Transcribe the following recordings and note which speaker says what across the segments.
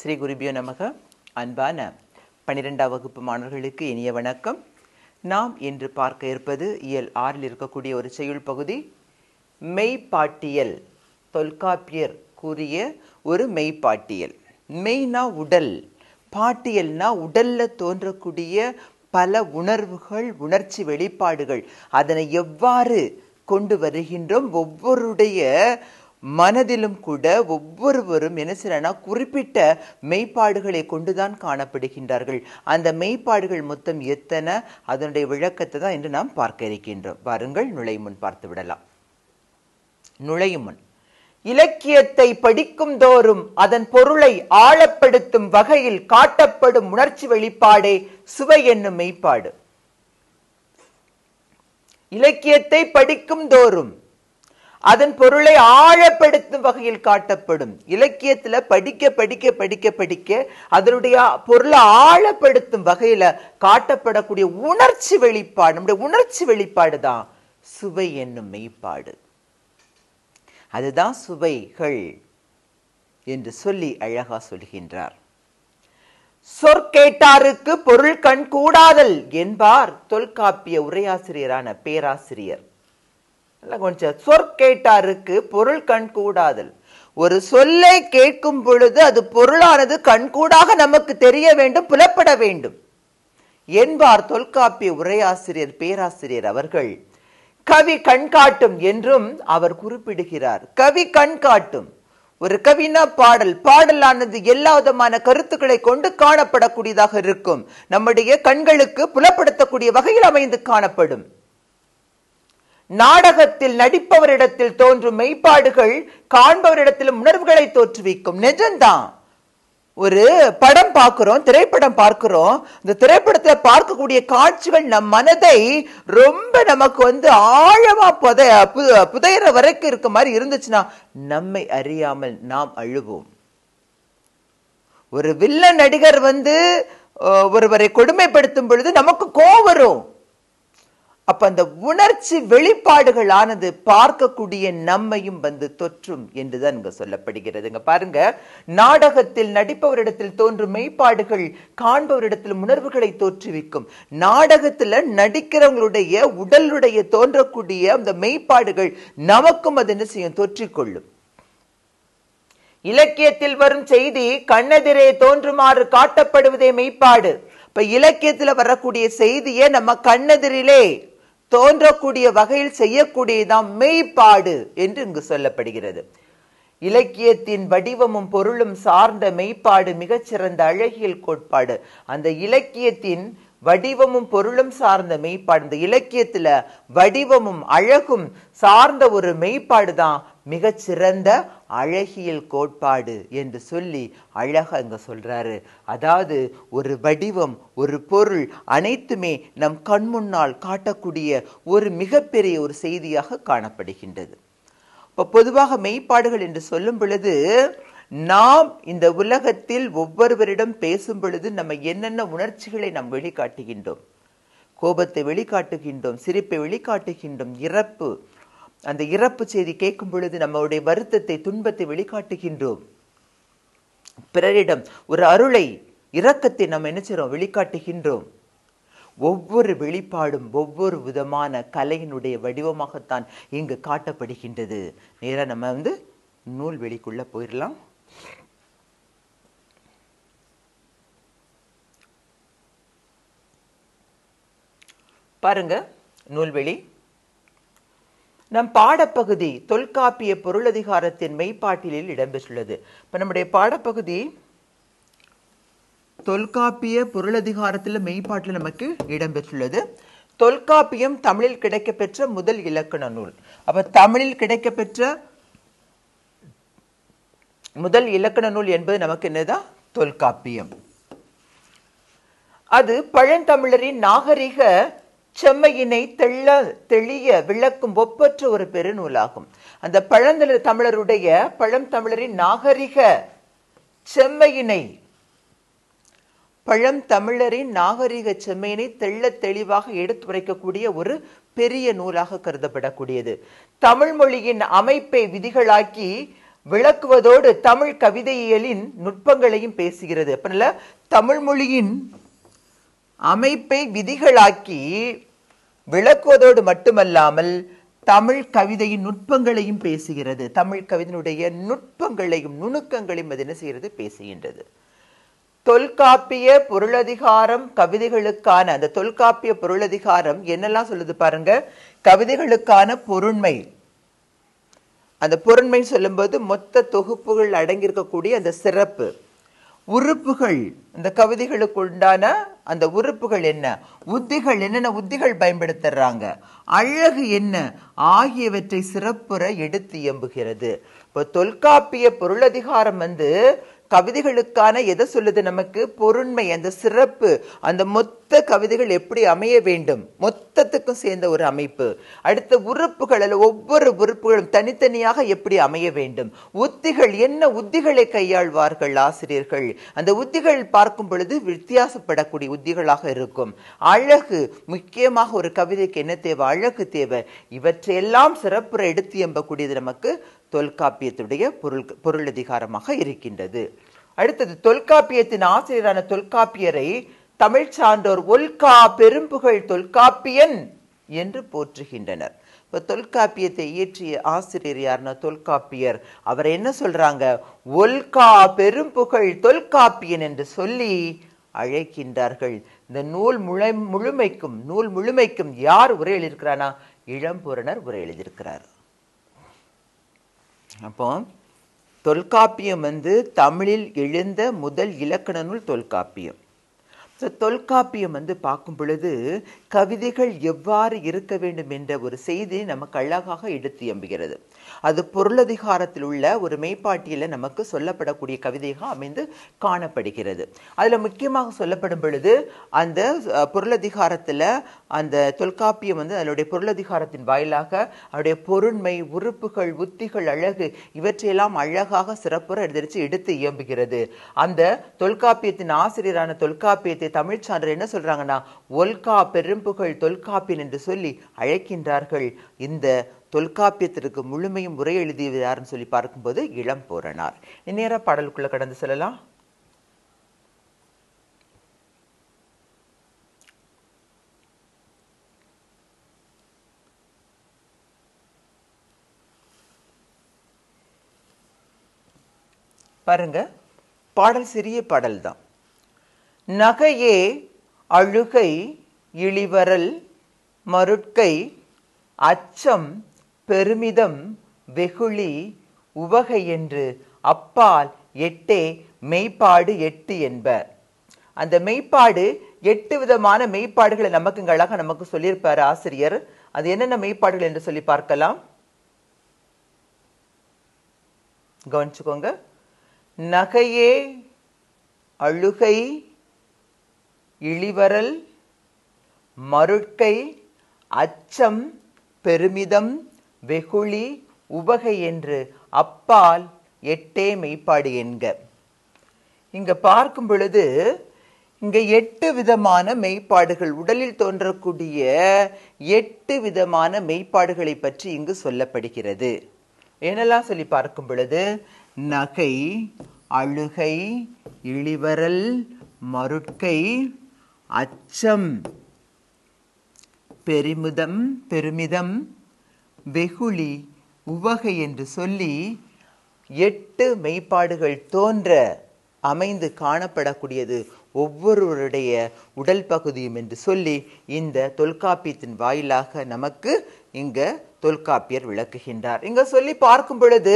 Speaker 1: ஸ்ரீ குருபியோ நமக அன்பான பன்னிரெண்டாம் வகுப்பு மாணவர்களுக்கு இனிய வணக்கம் நாம் இன்று பார்க்க இருப்பது இயல் ஆறில் இருக்கக்கூடிய ஒரு செய்யுள் பகுதி மெய்ப்பாட்டியல் தொல்காப்பியர் கூறிய ஒரு மெய்ப்பாட்டியல் மெய்னா உடல் பாட்டியல்னா உடலில் தோன்றக்கூடிய பல உணர்வுகள் உணர்ச்சி வெளிப்பாடுகள் அதனை எவ்வாறு கொண்டு வருகின்றோம் ஒவ்வொருடைய மனதிலும் கூட ஒவ்வொருவரும் என்ன செய்யறனா குறிப்பிட்ட மெய்ப்பாடுகளை கொண்டுதான் காணப்படுகின்றார்கள் அந்த மெய்ப்பாடுகள் மொத்தம் எத்தனை அதனுடைய விளக்கத்தை தான் இன்று நாம் பார்க்க இருக்கின்றோம் பாருங்கள் நுழைமுன் பார்த்து விடலாம் நுழையுமுன் இலக்கியத்தை படிக்கும் தோறும் அதன் பொருளை ஆழப்படுத்தும் வகையில் காட்டப்படும் உணர்ச்சி வெளிப்பாடே சுவை என்னும் மெய்ப்பாடு இலக்கியத்தை படிக்கும் தோறும் அதன் பொருளை ஆழப்படுத்தும் வகையில் காட்டப்படும் இலக்கியத்தில் படிக்க படிக்க படிக்க படிக்க அதனுடைய பொருளை ஆழப்படுத்தும் வகையில் காட்டப்படக்கூடிய உணர்ச்சி வெளிப்பாடு நம்முடைய உணர்ச்சி வெளிப்பாடு தான் சுவை என்னும் மெய்ப்பாடு அதுதான் சுவைகள் என்று சொல்லி அழகா சொல்கின்றார் சொற்கேட்டாருக்கு பொருள் கண் கூடாதல் என்பார் தொல்காப்பிய உரையாசிரியரான பேராசிரியர் நல்லா கொஞ்சம் சொற்கேட்டாருக்கு பொருள் கண் கூடாதல் ஒரு சொல்லை கேட்கும் பொழுது அது பொருளானது கண்கூடாக நமக்கு தெரிய வேண்டும் புலப்பட வேண்டும் என்பார் தொல்காப்பிய உரையாசிரியர் பேராசிரியர் அவர்கள் கவி கண்காட்டும் என்றும் அவர் குறிப்பிடுகிறார் கவி கண்காட்டும் ஒரு கவினா பாடல் பாடலானது எல்லா விதமான கருத்துக்களை கொண்டு காணப்படக்கூடியதாக இருக்கும் நம்முடைய கண்களுக்கு புலப்படுத்தக்கூடிய வகையில் அமைந்து காணப்படும் நாடகத்தில் நடிப்பவரிடத்தில் தோன்றும் மெய்ப்பாடுகள் காண்பவரிடத்திலும் உணர்வுகளை தோற்றுவிக்கும் நிஜம்தான் ஒரு படம் பார்க்கிறோம் திரைப்படம் பார்க்கிறோம் இந்த திரைப்படத்தை பார்க்கக்கூடிய காட்சிகள் நம் மனதை ரொம்ப நமக்கு வந்து ஆழமா புத புதையிற வரைக்கும் இருக்க மாதிரி இருந்துச்சுன்னா நம்மை அறியாமல் நாம் அழுவோம் ஒரு வில்ல நடிகர் வந்து ஒருவரை கொடுமைப்படுத்தும் பொழுது நமக்கு கோவரும் அப்ப அந்த உணர்ச்சி வெளிப்பாடுகள் ஆனது பார்க்கக்கூடிய நம்மையும் வந்து தொற்றும் என்றுதான் இங்க இங்க பாருங்க நாடகத்தில் நடிப்பவரிடத்தில் தோன்றும் மெய்ப்பாடுகள் காண்பவரிடத்தில் உணர்வுகளை தோற்றுவிக்கும் நாடகத்துல நடிக்கிறவங்களுடைய உடலுடைய தோன்றக்கூடிய அந்த மெய்ப்பாடுகள் நமக்கும் அது என்ன செய்யும் தொற்றிக்கொள்ளும் இலக்கியத்தில் வரும் செய்தி கண்ணெதிரே தோன்றுமாறு காட்டப்படுவதே மெய்ப்பாடு இப்ப இலக்கியத்துல வரக்கூடிய செய்தியை நம்ம கண்ணெதிரிலே தோன்றக்கூடிய வகையில் செய்யக்கூடியதாம் மெய்ப்பாடு என்று இங்கு சொல்லப்படுகிறது இலக்கியத்தின் வடிவமும் பொருளும் சார்ந்த மெய்ப்பாடு மிகச்சிறந்த அழகியல் கோட்பாடு அந்த இலக்கியத்தின் வடிவமும் பொருளும் சார்ந்த மெய்ப்பாடு இந்த இலக்கியத்துல வடிவமும் அழகும் சார்ந்த ஒரு மெய்ப்பாடு தான் மிகச்சிறந்த அழகியல் கோட்பாடு என்று சொல்லி அழக அங்க சொல்றாரு அதாவது ஒரு வடிவம் ஒரு பொருள் அனைத்துமே நம் கண்முன்னால் காட்டக்கூடிய ஒரு மிகப்பெரிய ஒரு செய்தியாக காணப்படுகின்றது இப்போ பொதுவாக மெய்ப்பாடுகள் என்று சொல்லும் பொழுது நாம் இந்த உலகத்தில் ஒவ்வொருவரிடம் பேசும் பொழுது நம்ம என்னென்ன உணர்ச்சிகளை நாம் வெளிக்காட்டுகின்றோம் கோபத்தை வெளிக்காட்டுகின்றோம் சிரிப்பை வெளிக்காட்டுகின்றோம் இறப்பு அந்த இறப்பு செய்தி கேட்கும் பொழுது நம்முடைய வருத்தத்தை துன்பத்தை வெளிக்காட்டுகின்றோம் பிறரிடம் ஒரு அருளை இரக்கத்தை நம்ம என்ன செய்கிறோம் வெளிக்காட்டுகின்றோம் ஒவ்வொரு வெளிப்பாடும் ஒவ்வொரு விதமான கலையினுடைய வடிவமாகத்தான் இங்கு காட்டப்படுகின்றது நேராக நம்ம வந்து நூல் வெளிக்குள்ளே போயிடலாம் பாருங்க நூல்வெளி நம் பாடப்பகுதி தொல்காப்பிய பொருளதிகாரத்தின் மெய்ப்பாட்டிலில் இடம்பெற்றுள்ளது இப்போ நம்முடைய பாடப்பகுதி தொல்காப்பிய பொருளதிகாரத்தில் மெய்ப்பாட்டில் நமக்கு இடம்பெற்றுள்ளது தொல்காப்பியம் தமிழில் கிடைக்கப்பெற்ற முதல் இலக்கண நூல் அப்போ தமிழில் கிடைக்கப்பெற்ற முதல் இலக்கண நூல் என்பது நமக்கு என்னதான் தொல்காப்பியம் அது பழந்தமிழரின் நாகரிக செம்மையினை தெள்ள தெளிய விளக்கும் ஒப்பற்ற ஒரு பெருநூலாகும் அந்த பழந்தமிழ தமிழருடைய பழம் தமிழரின் நாகரிக செம்மையினை பழம் தமிழரின் நாகரிக செம்மையினை தெள்ள தெளிவாக எடுத்துரைக்கக்கூடிய ஒரு பெரிய நூலாக கருதப்படக்கூடியது தமிழ் மொழியின் அமைப்பை விதிகளாக்கி விளக்குவதோடு தமிழ் கவிதையியலின் நுட்பங்களையும் பேசுகிறது தமிழ் மொழியின் அமைப்பை விதிகளாக்கி விளக்குவதோடு மட்டுமல்லாமல் தமிழ் கவிதையின் நுட்பங்களையும் பேசுகிறது தமிழ் கவிதையினுடைய நுட்பங்களையும் நுணுக்கங்களையும் அது என்ன செய்கிறது பேசுகின்றது தொல்காப்பிய பொருளதிகாரம் கவிதைகளுக்கான அந்த தொல்காப்பிய பொருளதிகாரம் என்னெல்லாம் சொல்லுது பாருங்க கவிதைகளுக்கான பொருண்மை அந்த பொருண்மை சொல்லும்போது மொத்த தொகுப்புகள் அடங்கியிருக்கக்கூடிய அந்த சிறப்பு உறுப்புகள் இந்த கவிதைகளுக்கு உண்டான அந்த உறுப்புகள் என்ன உத்திகள் என்னென்ன உத்திகள் பயன்படுத்துறாங்க அழகு என்ன ஆகியவற்றை சிறப்புற எடுத்து எம்புகிறது இப்போ தொல்காப்பிய பொருளதிகாரம் வந்து கவிதைகளுக்கான எதை சொல்லுது நமக்கு பொருண்மை அந்த சிறப்பு அந்த மொத்த கவிதைகள் எப்படி அமைய வேண்டும் மொத்தத்துக்கும் சேர்ந்த ஒரு அமைப்பு அடுத்த உறுப்புகள் அல்ல ஒவ்வொரு உறுப்புகளும் தனித்தனியாக எப்படி அமைய வேண்டும் உத்திகள் என்ன உத்திகளை கையாள்வார்கள் ஆசிரியர்கள் அந்த உத்திகள் பார்க்கும் பொழுது வித்தியாசப்படக்கூடிய உத்திகளாக இருக்கும் அழகு முக்கியமாக ஒரு கவிதைக்கு என்ன தேவை அழகு தேவை இவற்றையெல்லாம் சிறப்புற எடுத்து எம்பக்கூடியது நமக்கு தொல்காப்பியத்துடைய பொருள் பொருளதிகாரமாக இருக்கின்றது அடுத்தது தொல்காப்பியத்தின் ஆசிரியரான தொல்காப்பியரை தமிழ் சான்றோர் ஒல்கா பெரும்புகள் தொல்காப்பியன் என்று போற்றுகின்றனர் இப்போ தொல்காப்பியத்தை இயற்றிய ஆசிரியர் யார்னா தொல்காப்பியர் அவர் என்ன சொல்றாங்க ஒல்கா பெரும்புகழ் தொல்காப்பியன் என்று சொல்லி அழைக்கின்றார்கள் இந்த நூல் முழை முழுமைக்கும் நூல் முழுமைக்கும் யார் உரை எழுதியிருக்கிறானா இளம்பூரணர் உரை எழுதியிருக்கிறார் அப்போ தொல்காப்பியம் வந்து தமிழில் எழுந்த முதல் இலக்கண நூல் தொல்காப்பியம் ஸோ தொல்காப்பியம் வந்து பார்க்கும் பொழுது கவிதைகள் எவ்வாறு இருக்க வேண்டும் என்ற ஒரு செய்தியை நமக்கு அழகாக எடுத்து எம்புகிறது அது பொருளதிகாரத்தில் உள்ள ஒரு மெய்ப்பாட்டியில் நமக்கு சொல்லப்படக்கூடிய கவிதையாக அமைந்து காணப்படுகிறது அதில் முக்கியமாக சொல்லப்படும் பொழுது அந்த பொருளதிகாரத்தில் அந்த தொல்காப்பியம் வந்து அதனுடைய பொருளதிகாரத்தின் வாயிலாக அதனுடைய பொருண்மை உறுப்புகள் உத்திகள் அழகு இவற்றையெல்லாம் அழகாக சிறப்புற எடுத்து எடுத்து இயம்புகிறது அந்த தொல்காப்பியத்தின் ஆசிரியரான தொல்காப்பியத்தை தமிழ்ச்சான்று என்ன சொல்கிறாங்கன்னா ஒல்கா பெரும் எறும்புகள் தொல்காப்பியன் என்று சொல்லி அழைக்கின்றார்கள் இந்த தொல்காப்பியத்திற்கு முழுமையும் உரை எழுதியது யாருன்னு சொல்லி பார்க்கும்போது இளம் போரனார் இந்நேரம் பாடலுக்குள்ள கடந்து செல்லலாம் பாருங்க பாடல் சிறிய பாடல் தான் நகையே அழுகை இழிவரல் மருட்கை அச்சம் பெருமிதம் வெகுளி உவகை என்று அப்பால் எட்டே மெய்ப்பாடு எட்டு என்ப அந்த மெய்ப்பாடு எட்டு விதமான மெய்ப்பாடுகளை அழகாக நமக்கு சொல்லியிருப்பார் ஆசிரியர் அது என்னென்ன மெய்ப்பாடுகள் என்று சொல்லி பார்க்கலாம் கவனிச்சுக்கோங்க நகையே அழுகை இழிவரல் மருட்கை அச்சம் பெருமிதம் வெகுளி உவகை என்று அப்பால் எட்டே மெய்ப்பாடு என்க இங்கே பார்க்கும் பொழுது இங்கே எட்டு விதமான மெய்ப்பாடுகள் உடலில் தோன்றக்கூடிய எட்டு விதமான மெய்ப்பாடுகளை பற்றி இங்கு சொல்லப்படுகிறது என்னெல்லாம் சொல்லி பார்க்கும் பொழுது நகை அழுகை இழிவரல் மருட்கை அச்சம் பெருமிதம் பெருமிதம் வெகுளி உவகை என்று சொல்லி எட்டு மெய்ப்பாடுகள் தோன்ற அமைந்து காணப்படக்கூடியது ஒவ்வொருவருடைய உடல் பகுதியும் என்று சொல்லி இந்த தொல்காப்பியத்தின் வாயிலாக நமக்கு இங்கு தொல்காப்பியர் விளக்குகின்றார் இங்க சொல்லி பார்க்கும் பொழுது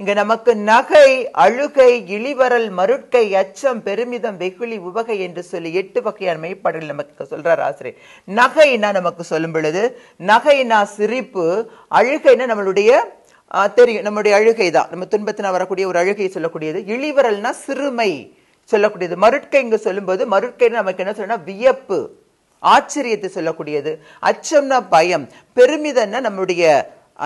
Speaker 1: இங்க நமக்கு நகை அழுகை இழிவரல் மருட்கை அச்சம் பெருமிதம் வெகுளி உவகை என்று சொல்லி எட்டு வகையான மெய்ப்பாடுகள் நமக்கு சொல்றார் ஆசிரியர் நகைனா நமக்கு சொல்லும் பொழுது நகைனா சிரிப்பு அழுகைனா நம்மளுடைய தெரியும் நம்முடைய அழுகை தான் நம்ம துன்பத்தினா வரக்கூடிய ஒரு அழுகை சொல்லக்கூடியது இழிவரல்னா சிறுமை சொல்லக்கூடியது மருட்கை இங்கு சொல்லும்போது மருட்கை நமக்கு என்ன சொல்லணும்னா வியப்பு ஆச்சரியத்தை சொல்லக்கூடியது அச்சம்னா பயம் பெருமிதம்னா நம்முடைய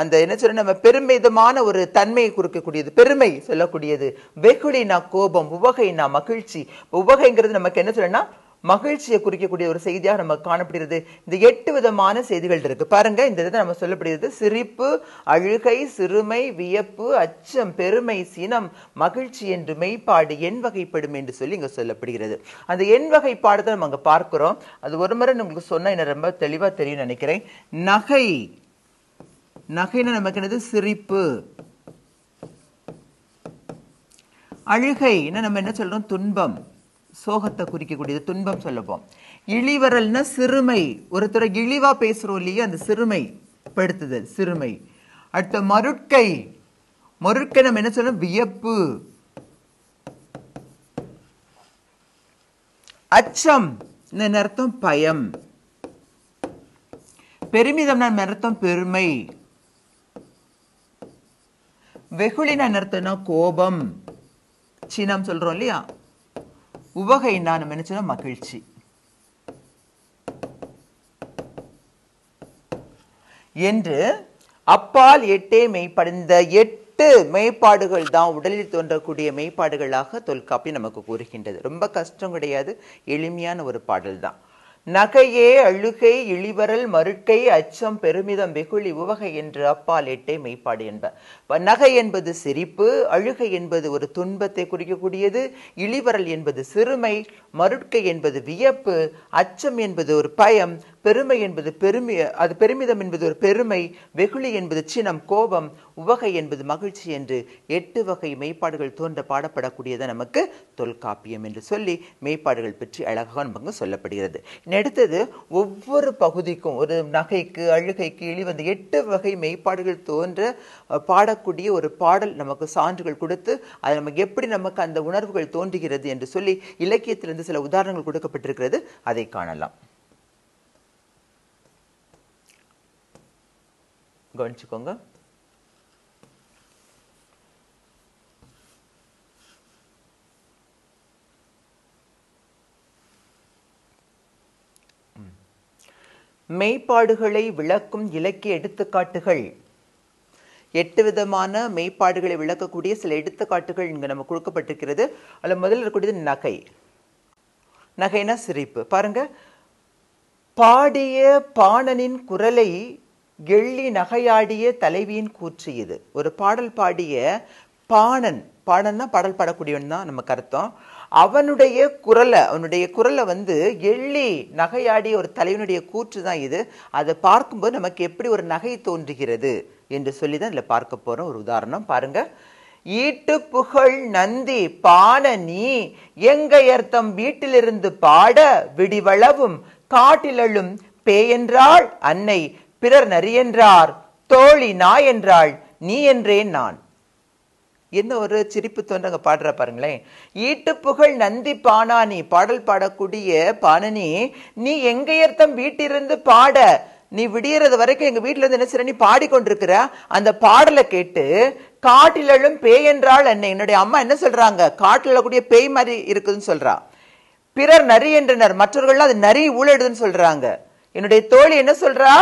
Speaker 1: அந்த என்ன சொல்ல நம்ம பெருமிதமான ஒரு தன்மையை குறிக்கக்கூடியது பெருமை சொல்லக்கூடியது வெகுளினா கோபம் உவகைனா மகிழ்ச்சி உவகைங்கிறது நமக்கு என்ன சொல்லணும்னா மகிழ்ச்சியை குறிக்கக்கூடிய ஒரு செய்தியாக நம்ம காணப்படுகிறது இந்த எட்டு விதமான செய்திகள் இருக்கு பாருங்க இந்த இதை நம்ம சொல்லப்படுகிறது சிரிப்பு அழுகை சிறுமை வியப்பு அச்சம் பெருமை சினம் மகிழ்ச்சி என்று மெய்ப்பாடு எண் வகைப்படும் என்று சொல்லி இங்கே சொல்லப்படுகிறது அந்த எண் வகைப்பாடு தான் நம்ம அங்கே பார்க்கிறோம் அது ஒரு முறை உங்களுக்கு சொன்னால் என்ன ரொம்ப தெளிவாக தெரியும் நினைக்கிறேன் நகை நகைன்னு நமக்கு என்னது சிரிப்பு அழுகை நம்ம என்ன சொல்றோம் துன்பம் சோகத்தை குறிக்கக்கூடியது துன்பம் சொல்லுவோம் இழிவரல்னா சிறுமை ஒருத்தரை இழிவாக பேசுகிறோம் இல்லையா அந்த சிறுமை படுத்துதல் சிறுமை அடுத்த மருட்கை மருட்கை நம்ம என்ன சொல்லணும் வியப்பு அச்சம் அர்த்தம் பயம் பெருமிதம் நான் அர்த்தம் பெருமை வெகுளி நான் அர்த்தம்னா கோபம் சீனம் சொல்றோம் இல்லையா உபகை நான் நினச்சோன்னா மகிழ்ச்சி என்று அப்பால் எட்டே மெய்ப்படைந்த எட்டு மெய்ப்பாடுகள் தான் உடலில் தோன்றக்கூடிய மெய்ப்பாடுகளாக தொல்காப்பி நமக்கு கூறுகின்றது ரொம்ப கஷ்டம் கிடையாது எளிமையான ஒரு பாடல் தான் நகையே அழுகை இழிவரல் மறுக்கை அச்சம் பெருமிதம் வெகுளி உவகை என்று அப்பால் எட்டை மெய்ப்பாடு என்ப நகை என்பது சிரிப்பு அழுகை என்பது ஒரு துன்பத்தை குறிக்கக்கூடியது இழிவரல் என்பது சிறுமை மறுக்கை என்பது வியப்பு அச்சம் என்பது ஒரு பயம் பெருமை என்பது பெருமை அது பெருமிதம் என்பது ஒரு பெருமை வெகுளி என்பது சினம் கோபம் உவகை என்பது மகிழ்ச்சி என்று எட்டு வகை மெய்ப்பாடுகள் தோன்ற பாடப்படக்கூடியதை நமக்கு தொல்காப்பியம் என்று சொல்லி மெய்ப்பாடுகள் பற்றி அழகாக நமக்கு சொல்லப்படுகிறது அடுத்தது ஒவ்வொரு பகுதிக்கும் ஒரு நகைக்கு அழுகைக்கு இழிவந்த எட்டு வகை மெய்ப்பாடுகள் தோன்ற பாடக்கூடிய ஒரு பாடல் நமக்கு சான்றுகள் கொடுத்து அது நமக்கு எப்படி நமக்கு அந்த உணர்வுகள் தோன்றுகிறது என்று சொல்லி இலக்கியத்திலிருந்து சில உதாரணங்கள் கொடுக்கப்பட்டிருக்கிறது அதை காணலாம் கவனிச்சுக்கோங்க மெய்ப்பாடுகளை விளக்கும் இலக்கிய எடுத்துக்காட்டுகள் எட்டு விதமான மெய்ப்பாடுகளை விளக்கக்கூடிய சில எடுத்துக்காட்டுகள் இங்கே நம்ம கொடுக்கப்பட்டிருக்கிறது அதில் முதல்ல இருக்கக்கூடியது நகை நகைனா சிரிப்பு பாருங்க பாடிய பாணனின் குரலை எள்ளி நகையாடிய தலைவியின் கூற்று இது ஒரு பாடல் பாடிய பாணன் பாடன்னா பாடல் பாடக்கூடியவன் தான் நமக்கு அர்த்தம் அவனுடைய குரலை அவனுடைய குரலை வந்து எள்ளி நகையாடிய ஒரு தலைவனுடைய கூற்று தான் இது அதை பார்க்கும்போது நமக்கு எப்படி ஒரு நகை தோன்றுகிறது என்று சொல்லி தான் இதில் பார்க்க போகிறோம் ஒரு உதாரணம் பாருங்கள் ஈட்டு புகழ் நந்தி பான நீ எங்கையர்த்தம் வீட்டிலிருந்து பாட விடிவளவும் காட்டிலழும் பேயென்றாள் அன்னை பிறர் நரி என்றார் தோழி நா என்றாள் நீ என்றேன் நான் என்ன ஒரு சிரிப்பு தோன்ற பாடுற பாருங்களேன் புகழ் நந்தி நீ பாடல் பாடக்கூடிய பானனி நீ எங்கையர்த்தம் வீட்டிலிருந்து பாட நீ விடியறது வரைக்கும் எங்க வீட்டுல இருந்து என்ன செய்ற நீ பாடிக்கொண்டிருக்கிற அந்த பாடலை கேட்டு காட்டிலும் பேய் என்றால் என்ன என்னுடைய அம்மா என்ன சொல்றாங்க காட்டில் கூடிய பேய் மாதிரி இருக்குதுன்னு சொல்றா பிறர் நரி என்றனர் மற்றவர்கள் அது நரி ஊழடுதுன்னு சொல்றாங்க என்னுடைய தோழி என்ன சொல்றா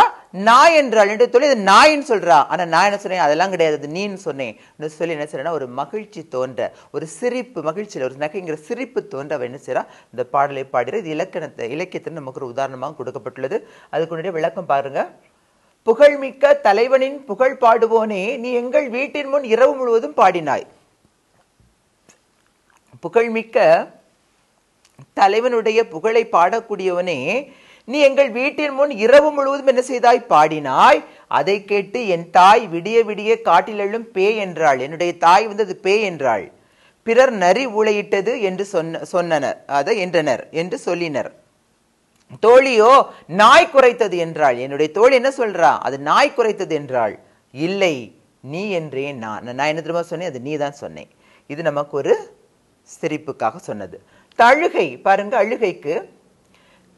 Speaker 1: நாய் என்று அழிந்து சொல்லி நாயின்னு சொல்றா ஆனா நான் என்ன சொன்னேன் அதெல்லாம் கிடையாது அது நீன்னு சொன்னேன் சொல்லி என்ன செய்யறா ஒரு மகிழ்ச்சி தோன்ற ஒரு சிரிப்பு மகிழ்ச்சியில் ஒரு நகைங்கிற சிரிப்பு தோன்ற அவ என்ன செய்யறா இந்த பாடலை பாடுற இது இலக்கணத்தை இலக்கியத்தில் நமக்கு ஒரு உதாரணமாக கொடுக்கப்பட்டுள்ளது அதுக்குடைய விளக்கம் பாருங்க புகழ்மிக்க தலைவனின் புகழ் பாடுவோனே நீ எங்கள் வீட்டின் முன் இரவு முழுவதும் பாடினாய் புகழ்மிக்க தலைவனுடைய புகழை பாடக்கூடியவனே நீ எங்கள் வீட்டின் முன் இரவு முழுவதும் என்ன செய்தாய் பாடினாய் அதை கேட்டு என் தாய் விடிய விடிய காட்டில் எழும் பேய் என்றாள் என்னுடைய தாய் வந்து அது பேய் என்றாள் பிறர் நரி ஊழையிட்டது என்று சொன்ன சொன்னனர் அதை என்றனர் என்று சொல்லினர் தோழியோ நாய் குறைத்தது என்றாள் என்னுடைய தோழி என்ன சொல்றா அது நாய் குறைத்தது என்றாள் இல்லை நீ என்றேன் நான் நான் என்ன திரும்ப சொன்னேன் அது நீ தான் சொன்னேன் இது நமக்கு ஒரு சிரிப்புக்காக சொன்னது தழுகை பாருங்க அழுகைக்கு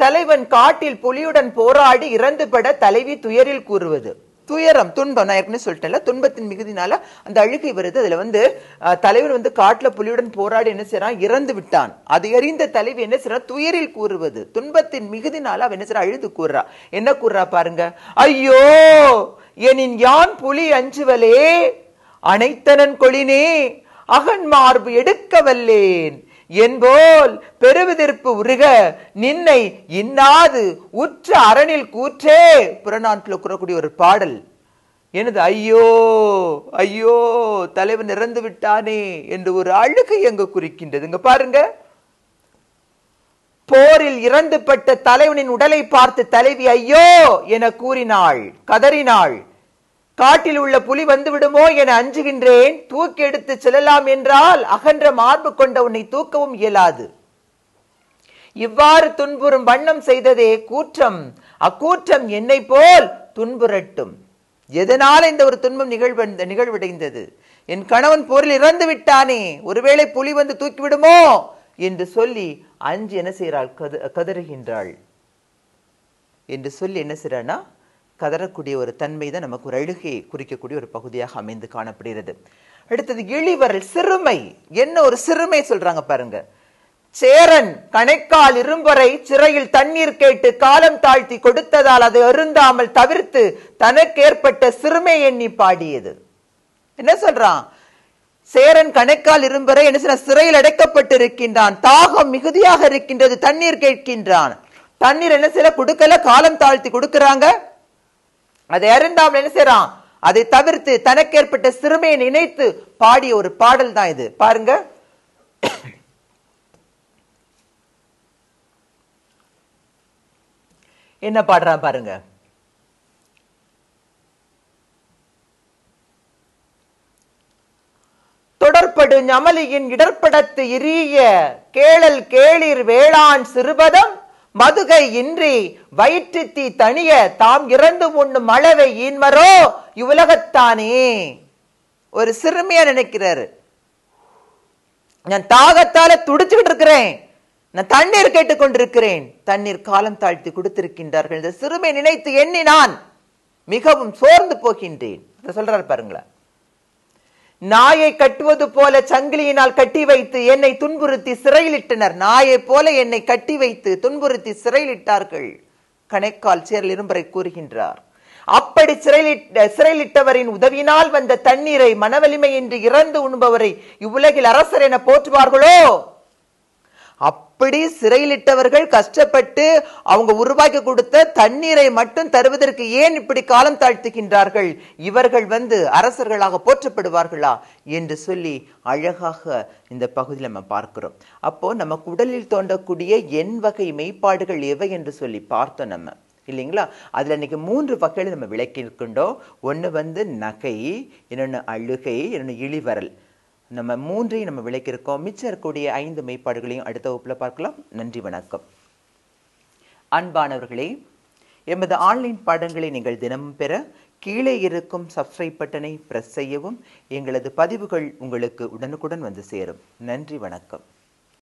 Speaker 1: தலைவன் காட்டில் புலியுடன் போராடி இறந்துபட தலைவி துயரில் கூறுவது துயரம் துன்பம் நான் ஏற்கனவே சொல்லிட்டேன்ல துன்பத்தின் மிகுதினால அந்த அழுகை வருது அதுல வந்து தலைவன் வந்து காட்டுல புலியுடன் போராடி என்ன செய்யறான் இறந்து விட்டான் அதை அறிந்த தலைவி என்ன செய்யறான் துயரில் கூறுவது துன்பத்தின் மிகுதினால அவன் என்ன செய்யறான் அழுது கூறுறா என்ன கூறுறா பாருங்க ஐயோ எனின் யான் புலி அஞ்சுவலே அனைத்தனன் கொளினே அகன் மார்பு எடுக்க வல்லேன் என்போல் பெருவிதிர்ப்பு உருக நின்னை இன்னாது உற்ற அரணில் கூற்றே புறநாட்டில் கூறக்கூடிய ஒரு பாடல் எனது ஐயோ ஐயோ தலைவன் இறந்து விட்டானே என்று ஒரு எங்க எங்கு குறிக்கின்றதுங்க பாருங்க போரில் இறந்துபட்ட தலைவனின் உடலை பார்த்து தலைவி ஐயோ என கூறினாள் கதறினாள் காட்டில் உள்ள புலி வந்து விடுமோ என அஞ்சுகின்றேன் தூக்கி எடுத்து செல்லலாம் என்றால் அகன்ற மார்பு கொண்ட உன்னை தூக்கவும் இயலாது இவ்வாறு துன்புறும் வண்ணம் செய்ததே கூற்றம் அக்கூற்றம் என்னை போல் துன்புரட்டும் எதனால் இந்த ஒரு துன்பம் நிகழ்வு நிகழ்வடைந்தது என் கணவன் போரில் இறந்து விட்டானே ஒருவேளை புலி வந்து தூக்கிவிடுமோ என்று சொல்லி அஞ்சு என்ன செய்கிறாள் கது கதறுகின்றாள் என்று சொல்லி என்ன செய்றானா கதறக்கூடிய ஒரு தன்மை தான் நமக்கு ஒரு அழுகையை குறிக்கக்கூடிய ஒரு பகுதியாக அமைந்து காணப்படுகிறது அடுத்தது இழிவரல் சிறுமை என்ன ஒரு சிறுமை சொல்றாங்க பாருங்க சேரன் கணைக்கால் இரும்பரை சிறையில் தண்ணீர் கேட்டு காலம் தாழ்த்தி கொடுத்ததால் அதை அருந்தாமல் தவிர்த்து தனக்கு ஏற்பட்ட சிறுமை எண்ணி பாடியது என்ன சொல்றான் சேரன் கணக்கால் இரும்பரை என்ன சொன்ன சிறையில் அடைக்கப்பட்டு இருக்கின்றான் தாகம் மிகுதியாக இருக்கின்றது தண்ணீர் கேட்கின்றான் தண்ணீர் என்ன சில கொடுக்கல காலம் தாழ்த்தி கொடுக்கிறாங்க அதை அறிந்தாமல் என்ன செய்யறான் அதை தவிர்த்து தனக்கு ஏற்பட்ட சிறுமையை நினைத்து பாடிய ஒரு பாடல் தான் இது பாருங்க என்ன பாடுறான் பாருங்க தொடர்படு ஞமலியின் இடர்படத்து இறிய கேளல் கேளிர் வேளாண் சிறுபதம் மதுகை இன்றி வயிற்று தீ தனிய தாம் இறந்து உண்ணும் அளவை ஈன்மரோ இவ்வுலகத்தானே ஒரு சிறுமியா நினைக்கிறாரு நான் தாகத்தால துடிச்சுக்கிட்டு இருக்கிறேன் நான் தண்ணீர் கேட்டுக்கொண்டிருக்கிறேன் தண்ணீர் காலம் தாழ்த்தி கொடுத்திருக்கின்றார்கள் இந்த சிறுமை நினைத்து எண்ணி நான் மிகவும் சோர்ந்து போகின்றேன் சொல்றாரு பாருங்களேன் நாயை கட்டுவது போல சங்கிலியினால் கட்டி வைத்து என்னை துன்புறுத்தி சிறையிலிட்டனர் நாயை போல என்னை கட்டி வைத்து துன்புறுத்தி சிறையிலிட்டார்கள் கணைக்கால் சேரல் இரும்பரை கூறுகின்றார் அப்படி சிறையிலிட்ட சிறையிலிட்டவரின் உதவினால் வந்த தண்ணீரை மனவலிமை என்று இறந்து உண்பவரை இவ்வுலகில் அரசர் என போற்றுவார்களோ அப்படி சிறையிலிட்டவர்கள் கஷ்டப்பட்டு அவங்க உருவாக்கி கொடுத்த தண்ணீரை மட்டும் தருவதற்கு ஏன் இப்படி காலம் தாழ்த்துகின்றார்கள் இவர்கள் வந்து அரசர்களாக போற்றப்படுவார்களா என்று சொல்லி அழகாக இந்த பகுதியில் நம்ம பார்க்கிறோம் அப்போ நமக்கு உடலில் தோன்றக்கூடிய எண் வகை மெய்ப்பாடுகள் எவை என்று சொல்லி பார்த்தோம் நம்ம இல்லைங்களா அதில் இன்னைக்கு மூன்று வகையில் நம்ம விளக்கியிருக்கின்றோம் ஒன்று வந்து நகை இன்னொன்று அழுகை இன்னொன்று இழிவரல் நம்ம மூன்றை நம்ம விளக்கியிருக்கோம் மிச்சம் இருக்கக்கூடிய ஐந்து மெய்ப்பாடுகளையும் அடுத்த வகுப்பில் பார்க்கலாம் நன்றி வணக்கம் அன்பானவர்களே எமது ஆன்லைன் பாடங்களை நீங்கள் தினமும் பெற கீழே இருக்கும் சப்ஸ்கிரைப் பட்டனை ப்ரெஸ் செய்யவும் எங்களது பதிவுகள் உங்களுக்கு உடனுக்குடன் வந்து சேரும் நன்றி வணக்கம்